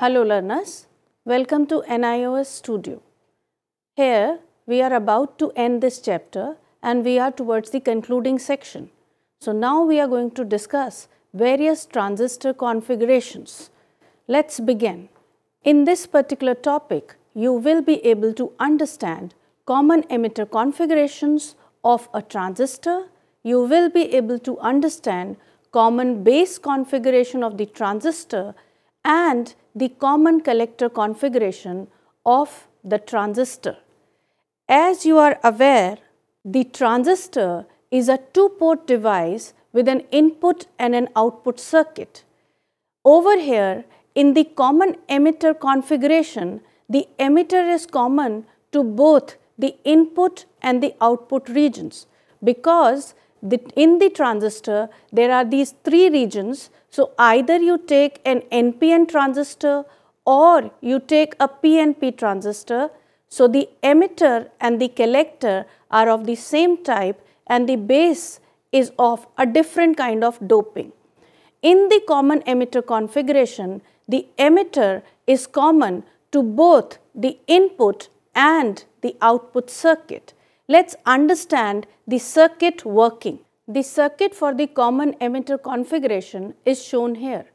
Hello learners, welcome to NIOS Studio. Here we are about to end this chapter and we are towards the concluding section. So now we are going to discuss various transistor configurations. Let's begin. In this particular topic, you will be able to understand common emitter configurations of a transistor. You will be able to understand common base configuration of the transistor and the common collector configuration of the transistor. As you are aware, the transistor is a two-port device with an input and an output circuit. Over here, in the common emitter configuration, the emitter is common to both the input and the output regions because the, in the transistor, there are these three regions. So either you take an NPN transistor or you take a PNP transistor. So the emitter and the collector are of the same type and the base is of a different kind of doping. In the common emitter configuration, the emitter is common to both the input and the output circuit. Let's understand the circuit working. The circuit for the common emitter configuration is shown here.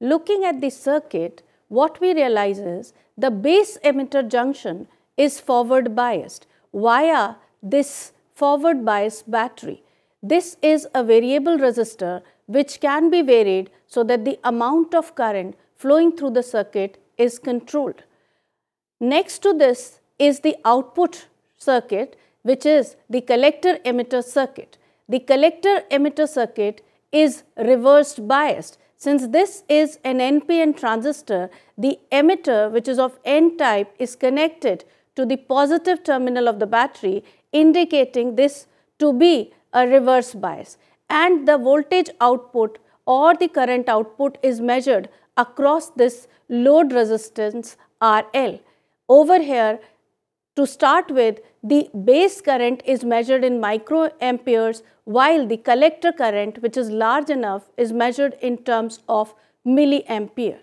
Looking at the circuit, what we realize is the base emitter junction is forward biased via this forward bias battery. This is a variable resistor which can be varied so that the amount of current flowing through the circuit is controlled. Next to this is the output circuit which is the collector emitter circuit. The collector emitter circuit is reversed biased. Since this is an NPN transistor, the emitter which is of N type is connected to the positive terminal of the battery indicating this to be a reverse bias and the voltage output or the current output is measured across this load resistance RL. Over here, to start with, the base current is measured in microamperes while the collector current, which is large enough, is measured in terms of milliampere.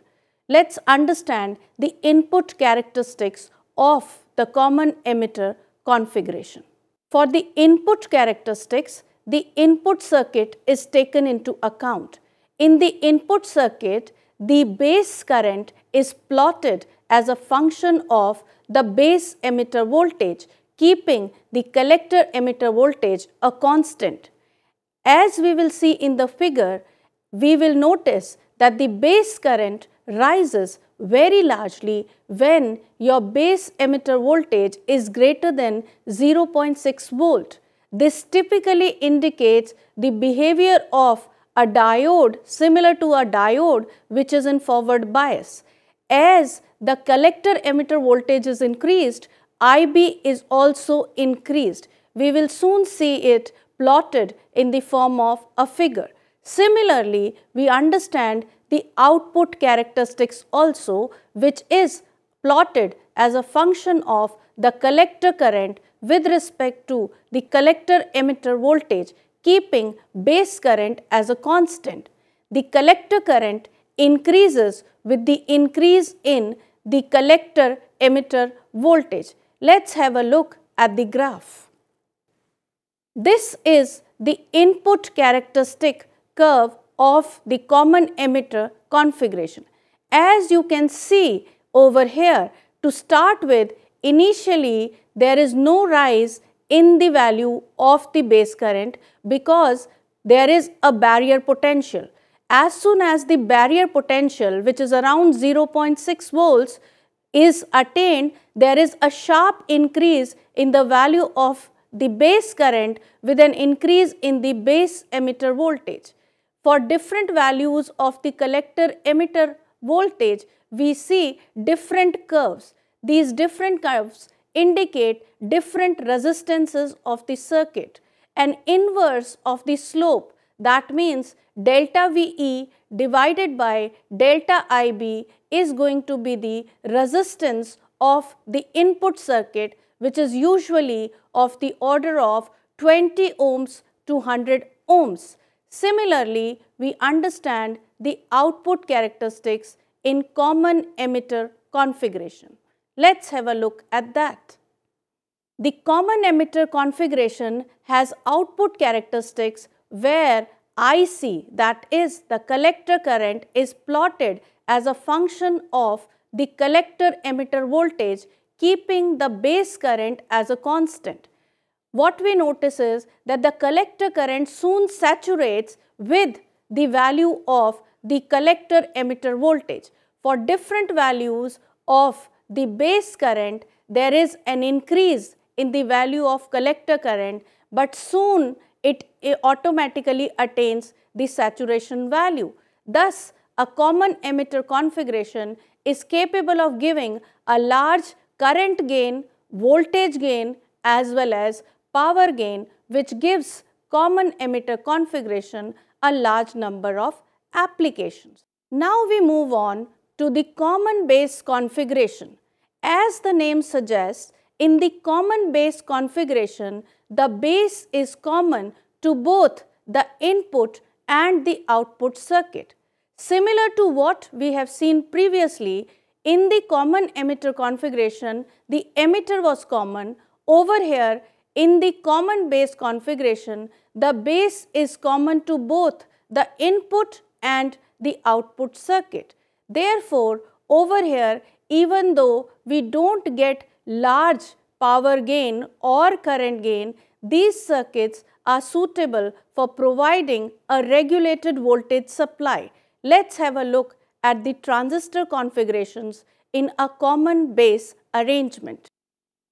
Let's understand the input characteristics of the common emitter configuration. For the input characteristics, the input circuit is taken into account. In the input circuit, the base current is plotted as a function of the base emitter voltage keeping the collector emitter voltage a constant. As we will see in the figure, we will notice that the base current rises very largely when your base emitter voltage is greater than 0.6 volt. This typically indicates the behavior of a diode similar to a diode which is in forward bias. As the collector emitter voltage is increased, IB is also increased. We will soon see it plotted in the form of a figure. Similarly, we understand the output characteristics also which is plotted as a function of the collector current with respect to the collector emitter voltage keeping base current as a constant. The collector current increases with the increase in the collector emitter voltage. Let's have a look at the graph. This is the input characteristic curve of the common emitter configuration. As you can see over here, to start with, initially there is no rise in the value of the base current because there is a barrier potential as soon as the barrier potential which is around 0.6 volts is attained, there is a sharp increase in the value of the base current with an increase in the base emitter voltage. For different values of the collector emitter voltage, we see different curves. These different curves indicate different resistances of the circuit. An inverse of the slope, that means delta VE divided by delta IB is going to be the resistance of the input circuit which is usually of the order of 20 ohms to 100 ohms. Similarly, we understand the output characteristics in common emitter configuration. Let's have a look at that. The common emitter configuration has output characteristics where IC that is the collector current is plotted as a function of the collector emitter voltage keeping the base current as a constant. What we notice is that the collector current soon saturates with the value of the collector emitter voltage. For different values of the base current, there is an increase in the value of collector current, but soon it, automatically attains the saturation value. Thus, a common emitter configuration is capable of giving a large current gain, voltage gain as well as power gain which gives common emitter configuration a large number of applications. Now we move on to the common base configuration. As the name suggests, in the common base configuration, the base is common to both the input and the output circuit. Similar to what we have seen previously, in the common emitter configuration, the emitter was common. Over here, in the common base configuration, the base is common to both the input and the output circuit. Therefore, over here, even though we don't get large power gain or current gain, these circuits are suitable for providing a regulated voltage supply. Let's have a look at the transistor configurations in a common base arrangement.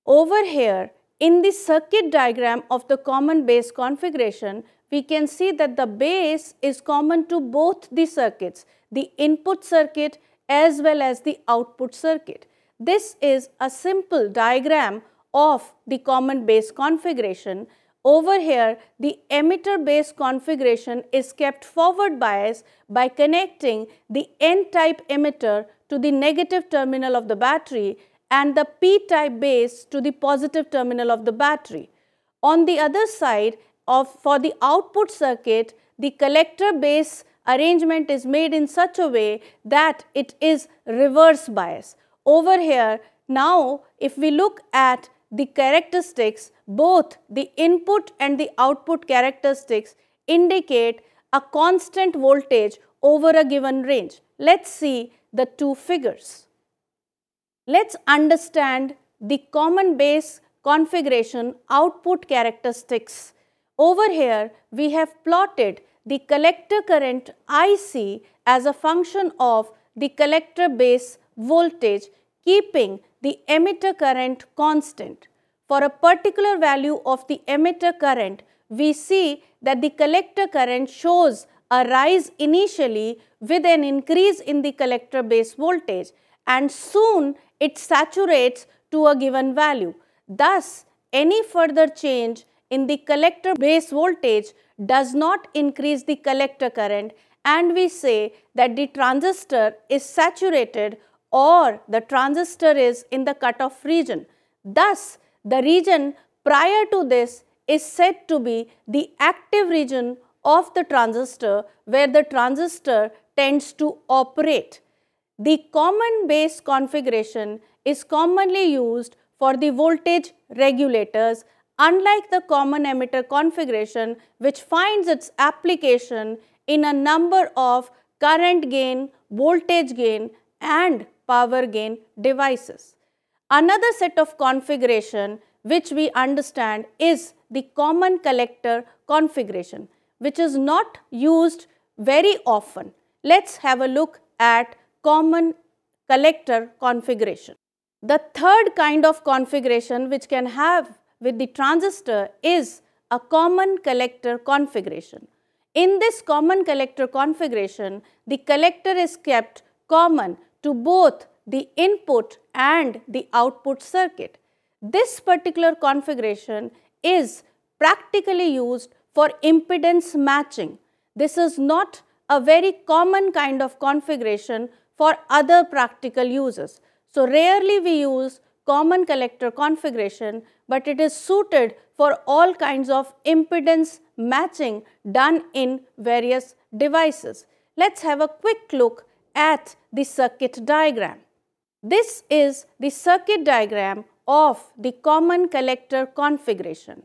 Over here, in the circuit diagram of the common base configuration, we can see that the base is common to both the circuits, the input circuit as well as the output circuit. This is a simple diagram of the common base configuration. Over here, the emitter base configuration is kept forward bias by connecting the n-type emitter to the negative terminal of the battery and the p-type base to the positive terminal of the battery. On the other side, of, for the output circuit, the collector base arrangement is made in such a way that it is reverse bias. Over here, now if we look at the characteristics, both the input and the output characteristics indicate a constant voltage over a given range. Let's see the two figures. Let's understand the common base configuration output characteristics. Over here, we have plotted the collector current IC as a function of the collector base voltage keeping the emitter current constant. For a particular value of the emitter current, we see that the collector current shows a rise initially with an increase in the collector base voltage and soon it saturates to a given value. Thus, any further change in the collector base voltage does not increase the collector current and we say that the transistor is saturated or the transistor is in the cutoff region. Thus, the region prior to this is said to be the active region of the transistor where the transistor tends to operate. The common base configuration is commonly used for the voltage regulators unlike the common emitter configuration which finds its application in a number of current gain, voltage gain and power gain devices. Another set of configuration which we understand is the common collector configuration which is not used very often. Let's have a look at common collector configuration. The third kind of configuration which can have with the transistor is a common collector configuration. In this common collector configuration, the collector is kept common to both the input and the output circuit. This particular configuration is practically used for impedance matching. This is not a very common kind of configuration for other practical uses. So, rarely we use common collector configuration, but it is suited for all kinds of impedance matching done in various devices. Let's have a quick look at the circuit diagram. This is the circuit diagram of the common collector configuration.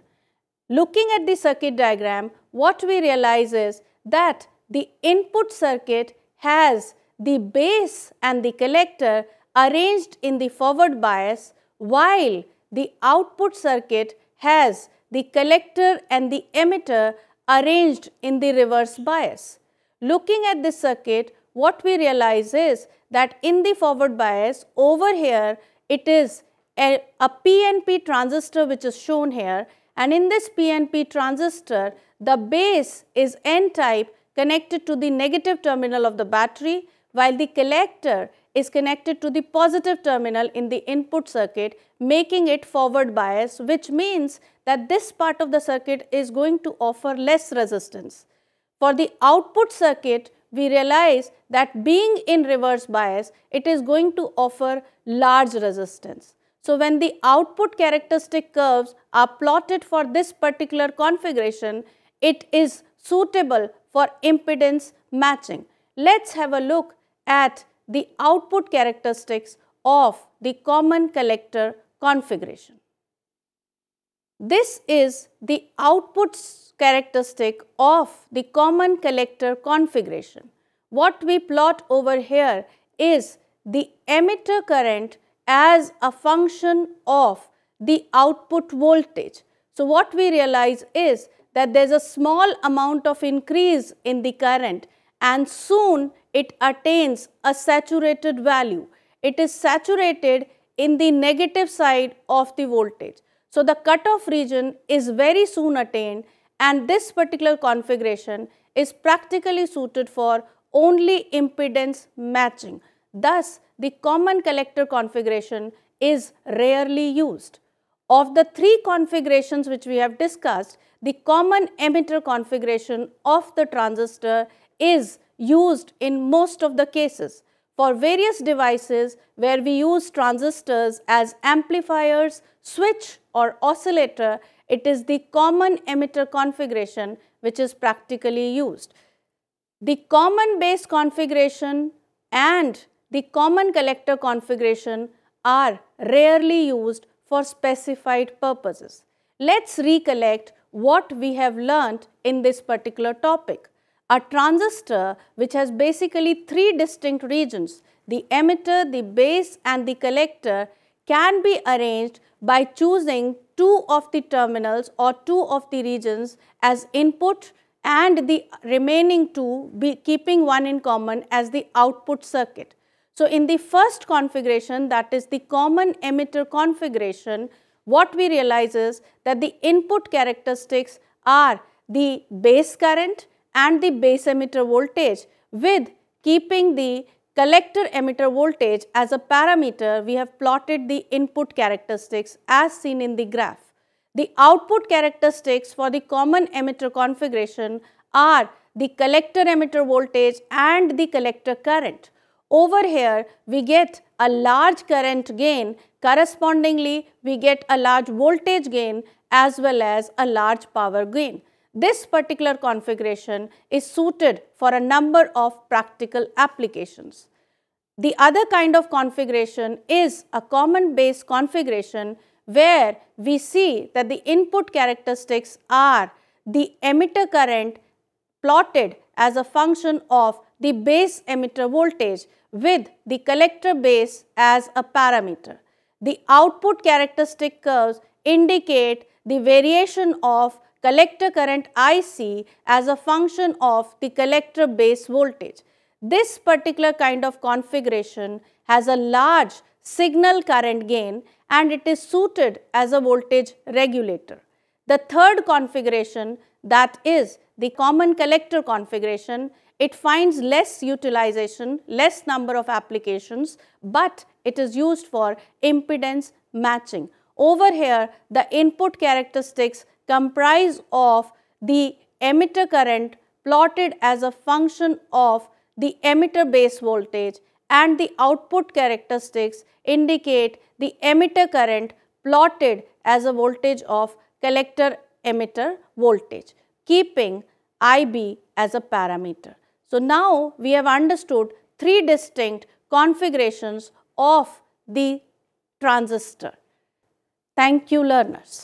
Looking at the circuit diagram, what we realize is that the input circuit has the base and the collector arranged in the forward bias while the output circuit has the collector and the emitter arranged in the reverse bias. Looking at this circuit, what we realize is that in the forward bias over here it is a, a PNP transistor which is shown here and in this PNP transistor the base is N type connected to the negative terminal of the battery while the collector is connected to the positive terminal in the input circuit making it forward bias which means that this part of the circuit is going to offer less resistance. For the output circuit we realize that being in reverse bias, it is going to offer large resistance. So, when the output characteristic curves are plotted for this particular configuration, it is suitable for impedance matching. Let's have a look at the output characteristics of the common collector configuration. This is the output characteristic of the common collector configuration. What we plot over here is the emitter current as a function of the output voltage. So, what we realize is that there is a small amount of increase in the current and soon it attains a saturated value. It is saturated in the negative side of the voltage. So the cutoff region is very soon attained and this particular configuration is practically suited for only impedance matching. Thus, the common collector configuration is rarely used. Of the three configurations which we have discussed, the common emitter configuration of the transistor is used in most of the cases for various devices where we use transistors as amplifiers, switch or oscillator, it is the common emitter configuration which is practically used. The common base configuration and the common collector configuration are rarely used for specified purposes. Let's recollect what we have learnt in this particular topic. A transistor which has basically three distinct regions, the emitter, the base and the collector can be arranged by choosing two of the terminals or two of the regions as input and the remaining two be keeping one in common as the output circuit. So, in the first configuration that is the common emitter configuration, what we realize is that the input characteristics are the base current and the base emitter voltage with keeping the collector emitter voltage as a parameter we have plotted the input characteristics as seen in the graph. The output characteristics for the common emitter configuration are the collector emitter voltage and the collector current. Over here we get a large current gain correspondingly we get a large voltage gain as well as a large power gain this particular configuration is suited for a number of practical applications. The other kind of configuration is a common base configuration where we see that the input characteristics are the emitter current plotted as a function of the base emitter voltage with the collector base as a parameter. The output characteristic curves indicate the variation of collector current IC as a function of the collector base voltage. This particular kind of configuration has a large signal current gain and it is suited as a voltage regulator. The third configuration that is the common collector configuration, it finds less utilization, less number of applications, but it is used for impedance matching. Over here, the input characteristics comprise of the emitter current plotted as a function of the emitter base voltage and the output characteristics indicate the emitter current plotted as a voltage of collector emitter voltage keeping IB as a parameter. So, now we have understood three distinct configurations of the transistor. Thank you learners.